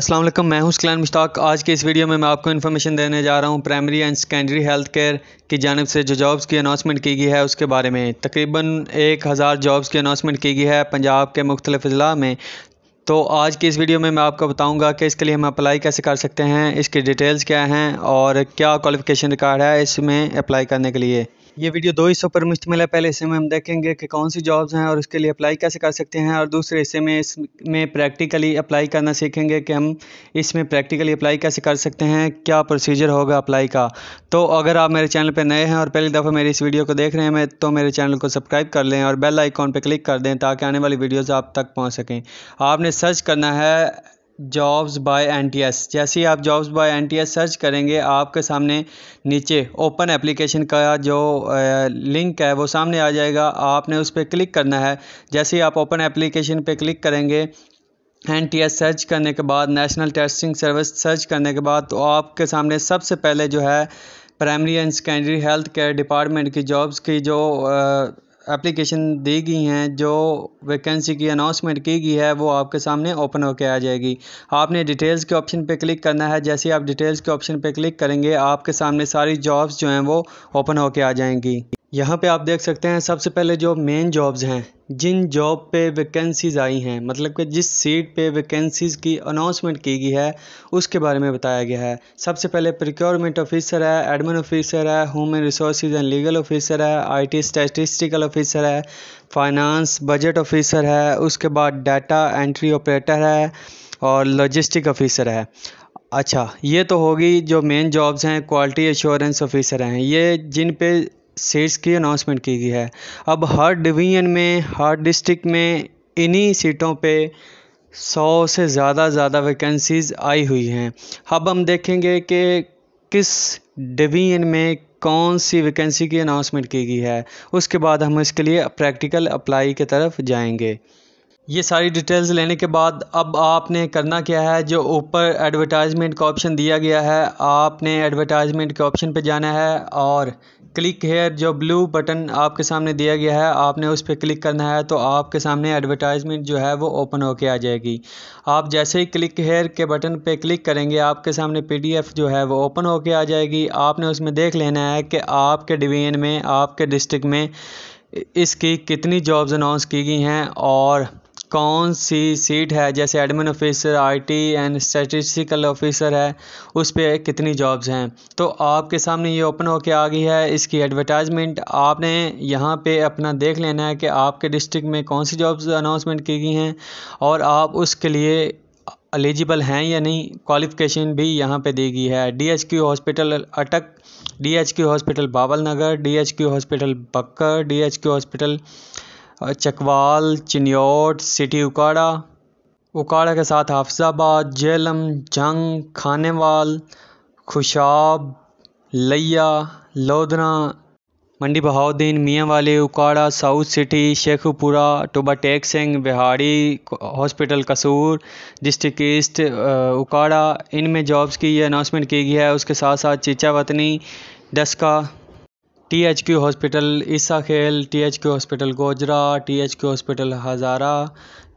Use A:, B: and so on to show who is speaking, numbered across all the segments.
A: अस्सलाम वालेकुम मैं हूं क्लैन मुश्ताक आज के इस वीडियो में मैं आपको इन्फॉर्मेशन देने जा रहा हूं primary and secondary health care की जानब से जो जॉब्स की अनाउंसमेंट की गई है उसके बारे में तकरीबन एक हज़ार जॉब्स की अनाउंसमेंट की गई है पंजाब के मुख्तलिफ अजला में तो आज की इस वीडियो में मैं आपको बताऊँगा कि इसके लिए हम अप्लाई कैसे कर सकते हैं इसकी डिटेल्स क्या हैं और क्या क्वालिफ़िकेशन रिकार्ड है इसमें अप्लाई करने के लिए ये वीडियो दो हिस्सों पर मुश्तमिल है पहले हिस्से में हम देखेंगे कि कौन सी जॉब्स हैं और उसके लिए अप्लाई कैसे कर सकते हैं और दूसरे हिस्से में इसमें प्रैक्टिकली अप्लाई करना सीखेंगे कि हम इसमें प्रैक्टिकली अप्लाई कैसे कर सकते हैं क्या प्रोसीजर होगा अप्लाई का तो अगर आप मेरे चैनल पर नए हैं और पहली दफ़ा मेरी इस वीडियो को देख रहे हैं तो मेरे चैनल को सब्सक्राइब कर लें और बेल आइकॉन पर क्लिक कर दें ताकि आने वाली वीडियोज़ आप तक पहुँच सकें आपने सर्च करना है jobs by N T S जैसे ही आप jobs by N T S search करेंगे आपके सामने नीचे ओपन एप्लीकेशन का जो लिंक है वो सामने आ जाएगा आपने उस पर क्लिक करना है जैसे ही आप ओपन एप्लीकेशन पे क्लिक करेंगे एन टी एस सर्च करने के बाद नेशनल टेस्टिंग सर्विस सर्च करने के बाद तो आपके सामने सबसे पहले जो है primary and secondary health care department की जॉब्स की जो आ, एप्लीकेशन दी गई हैं जो वैकेंसी की अनाउंसमेंट की गई है वो आपके सामने ओपन होकर आ जाएगी आपने डिटेल्स के ऑप्शन पे क्लिक करना है जैसे आप डिटेल्स के ऑप्शन पे क्लिक करेंगे आपके सामने सारी जॉब्स जो हैं वो ओपन होकर आ जाएंगी यहाँ पे आप देख सकते हैं सबसे पहले जो मेन जॉब्स हैं जिन जॉब पे वैकेंसीज़ आई हैं मतलब कि जिस सीट पे वैकेंसीज़ की अनाउंसमेंट की गई है उसके बारे में बताया गया है सबसे पहले प्रिक्योरमेंट ऑफिसर है एडमिन ऑफिसर है human resource and legal officer है आईटी स्टैटिस्टिकल ऑफिसर है फाइनेंस बजट ऑफिसर है उसके बाद डाटा एंट्री ऑपरेटर है और लॉजिस्टिक ऑफिसर है अच्छा ये तो होगी जो मेन जॉब्स हैं क्वालिटी एश्योरेंस ऑफिसर हैं ये जिन पे सीट्स की अनाउंसमेंट की गई है अब हर डिवीजन में हर डिस्ट्रिक्ट में इन्हीं सीटों पे सौ से ज़्यादा ज़्यादा वैकेंसीज़ आई हुई हैं अब हम देखेंगे कि किस डिवीजन में कौन सी वैकेंसी की अनाउंसमेंट की गई है उसके बाद हम इसके लिए प्रैक्टिकल अप्लाई की तरफ जाएंगे ये सारी डिटेल्स लेने के बाद अब आपने करना क्या है जो ऊपर एडवर्टाइजमेंट का ऑप्शन दिया गया है आपने एडवर्टाइजमेंट के ऑप्शन पे जाना है और क्लिक हेयर जो ब्लू बटन आपके सामने दिया गया है आपने उस पर क्लिक करना है तो आपके सामने एडवर्टाइजमेंट जो है वो ओपन होके आ जाएगी आप जैसे ही क्लिक हेयर के बटन पे क्लिक करेंगे आपके सामने पीडीएफ जो है वो ओपन होके आ जाएगी आपने उसमें देख लेना है कि आपके डिवीजन में आपके डिस्ट्रिक्ट में इसकी कितनी जॉब्स अनाउंस की गई हैं और कौन सी सीट है जैसे admin officer IT and statistical officer है उस पर कितनी जॉब्स हैं तो आपके सामने ये ओपन होके आ गई है इसकी एडवर्टाइजमेंट आपने यहाँ पे अपना देख लेना है कि आपके डिस्ट्रिक्ट में कौन सी जॉब्स अनाउंसमेंट की गई हैं और आप उसके लिए एलिजिबल हैं या नहीं क्वालिफ़िकेशन भी यहाँ पे दी गई है DHQ hospital Attock DHQ hospital Bahawal Nagar Q hospital Bhakkar DHQ hospital Chakwal Chiniot city Okara Okara के साथ हाफजाबाद झेलम जंग खानेवाल खुशाब लिया लोधना मंडी Bahauddin Mianwali Okara south city Sheikhupura Toba Tek Singh Bihari hospital Kasur district east Okara इनमें जॉब्स की अनाउंसमेंट की गई है उसके साथ साथ Chichawatni Daska T H Q hospital Isa Khel T H Q hospital Gojra T H Q hospital Hazara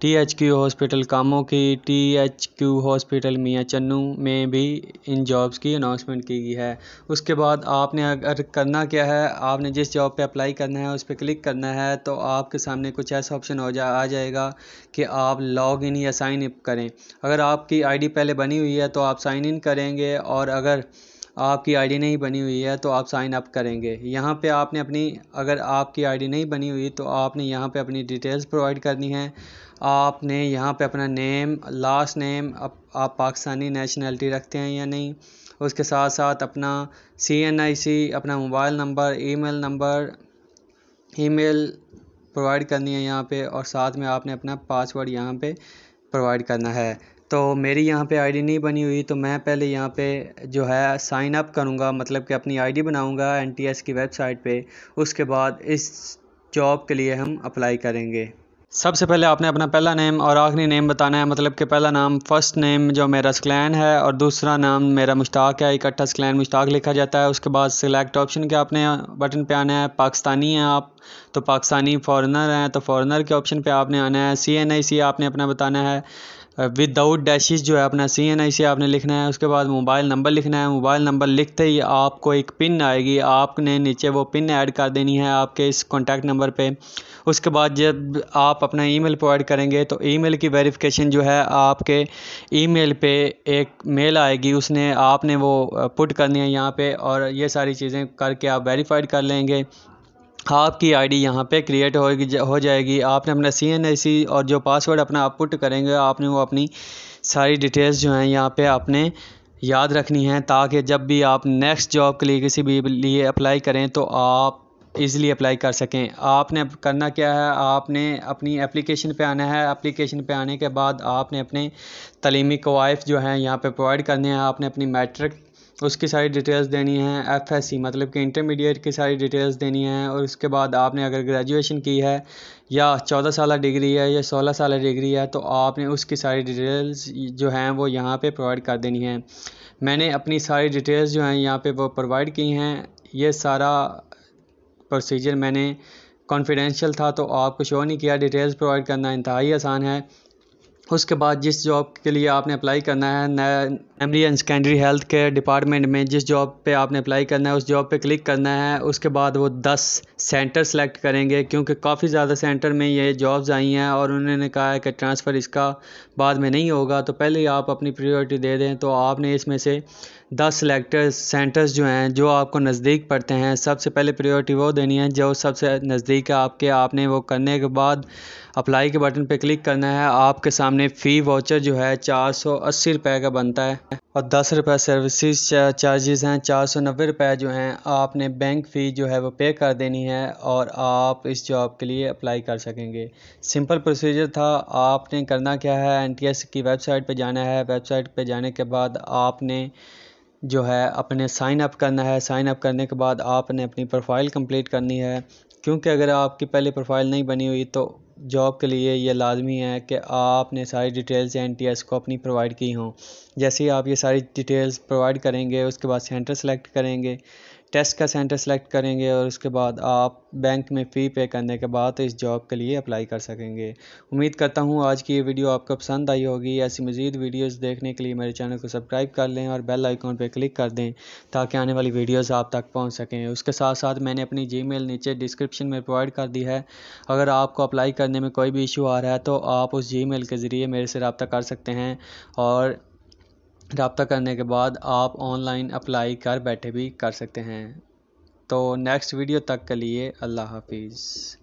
A: T H Q hospital कामों की टी एच क्यू हॉस्पिटल मियाँ चन्नू में भी इन जॉब्स की अनाउंसमेंट की गई है उसके बाद आपने अगर करना क्या है आपने जिस जॉब पे अप्लाई करना है उस पर क्लिक करना है तो आपके सामने कुछ ऐसा ऑप्शन हो जा आ जाएगा कि आप लॉग इन या साइन इन करें अगर आपकी आईडी पहले बनी हुई है तो आप साइन इन करेंगे और अगर आपकी आईडी नहीं बनी हुई है तो आप साइन अप करेंगे यहाँ पे आपने अपनी अगर आपकी आईडी नहीं बनी हुई तो आपने यहाँ पे अपनी डिटेल्स प्रोवाइड करनी है आपने यहाँ पे अपना नेम लास्ट नेम आप, आप पाकिस्तानी नेशनलिटी रखते हैं या नहीं उसके साथ साथ अपना सी एन आई सी अपना mobile number email number email provide करनी है यहाँ पर और साथ में आपने अपना पासवर्ड यहाँ पर प्रोवाइड करना है तो मेरी यहाँ पे आईडी नहीं बनी हुई तो मैं पहले यहाँ पे जो है साइन अप करूँगा मतलब कि अपनी आईडी बनाऊँगा एनटीएस की वेबसाइट पे उसके बाद इस जॉब के लिए हम अप्लाई करेंगे सबसे पहले आपने अपना पहला नेम और आखिरी नेम बताना है मतलब कि पहला नाम फ़र्स्ट नेम जो मेरा स्कलैन है और दूसरा नाम मेरा मुश्ताक है इकट्ठा स्कलैन मुश्ताक लिखा जाता है उसके बाद सिलेक्ट ऑप्शन के आपने बटन पे आना है पाकिस्तानी हैं आप तो पाकिस्तानी फॉरेनर हैं तो फॉरेनर के ऑप्शन पे आपने आना है सी एन आई सी आपने अपना बताना है विदाउट डैशिज़ जो है अपना सी एन आई सी आपने लिखना है उसके बाद मोबाइल नंबर लिखना है मोबाइल नंबर लिखते ही आपको एक पिन आएगी आपने नीचे वो पिन ऐड कर देनी है आपके इस कॉन्टैक्ट नंबर पे उसके बाद जब आप अपना ईमेल प्रोवाइड करेंगे तो ईमेल की वेरिफिकेशन जो है आपके ईमेल पे एक मेल आएगी उसने आपने वो पुट करनी है यहाँ पर और ये सारी चीज़ें करके आप वेरीफाइड कर लेंगे आपकी आईडी यहाँ पे क्रिएट होगी हो जाएगी आपने अपना सी और जो पासवर्ड अपना आप पुट करेंगे आपने वो अपनी सारी डिटेल्स जो हैं यहाँ पे आपने याद रखनी है ताकि जब भी आप नेक्स्ट जॉब के लिए किसी भी लिए अप्लाई करें तो आप ईज़िली अप्लाई कर सकें आपने करना क्या है आपने अपनी एप्लीकेशन पे आना है एप्लीकेशन पे आने के बाद आपने अपने तलीमी कोाइफ जो हैं यहाँ पे प्रोवाइड करने हैं आपने अपनी मैट्रिक उसकी सारी डिटेल्स देनी है एफएससी मतलब कि इंटरमीडिएट की सारी डिटेल्स देनी है और उसके बाद आपने अगर ग्रेजुएशन की है या चौदह साल डिग्री है या सोलह साल डिग्री है तो आपने उसकी सारी डिटेल्स जो हैं वो यहाँ पे प्रोवाइड कर देनी है मैंने अपनी सारी डिटेल्स जो हैं यहाँ पे वो प्रोवाइड की हैं ये सारा प्रोसीजर मैंने कॉन्फिडेंशियल था तो आपको शो नहीं किया डिटेल्स प्रोवाइड करना इंतहाई आसान है उसके बाद जिस जॉब के लिए आपने अप्लाई करना है primary and secondary health care department में जिस जॉब पे आपने अप्लाई करना है उस जॉब पे क्लिक करना है उसके बाद वो दस सेंटर सेलेक्ट करेंगे क्योंकि काफ़ी ज़्यादा सेंटर में ये जॉब्स आई हैं और उन्होंने कहा है कि ट्रांसफ़र इसका बाद में नहीं होगा तो पहले ही आप अपनी प्रियोरिटी दे दें तो आपने इसमें से दस सेलेक्टर सेंटर्स जो हैं जो आपको नज़दीक पड़ते हैं सबसे पहले प्रियोरिटी वो देनी है जो सबसे नज़दीक है आपके आपने वो करने के बाद अप्लाई के बटन पे क्लिक करना है आपके सामने फ़ी वाचर जो है चार सौ अस्सी रुपये का बनता है और दस रुपये सर्विसेज चार्जेस हैं चार सौ नब्बे रुपये जो हैं आपने बैंक फ़ी जो है वो पे कर देनी है और आप इस जॉब के लिए अप्लाई कर सकेंगे सिंपल प्रोसीजर था आपने करना क्या है एन की वेबसाइट पर जाना है वेबसाइट पर जाने के बाद आपने जो है अपने साइन अप करना है साइन अप करने के बाद आपने अपनी प्रोफाइल कंप्लीट करनी है क्योंकि अगर आपकी पहले प्रोफाइल नहीं बनी हुई तो जॉब के लिए यह लाजमी है कि आपने सारी डिटेल्स एन टी एस को अपनी प्रोवाइड की हों जैसे ही आप ये सारी डिटेल्स प्रोवाइड करेंगे उसके बाद सेंटर सेलेक्ट करेंगे टेस्ट का सेंटर सेलेक्ट करेंगे और उसके बाद आप बैंक में फ़ी पे करने के बाद इस जॉब के लिए अप्लाई कर सकेंगे उम्मीद करता हूँ आज की ये वीडियो आपको पसंद आई होगी ऐसी मज़ीद वीडियोस देखने के लिए मेरे चैनल को सब्सक्राइब कर लें और बेल आइकॉन पर क्लिक कर दें ताकि आने वाली वीडियोज़ आप तक पहुँच सकें उसके साथ साथ मैंने अपनी जी नीचे डिस्क्रिप्शन में प्रोवाइड कर दी है अगर आपको अप्लाई करने में कोई भी इशू आ रहा है तो आप उस जी के ज़रिए मेरे से रबता कर सकते हैं और रबता करने के बाद आप ऑनलाइन अप्लाई कर बैठे भी कर सकते हैं तो नेक्स्ट वीडियो तक के लिए अल्लाह हाफिज़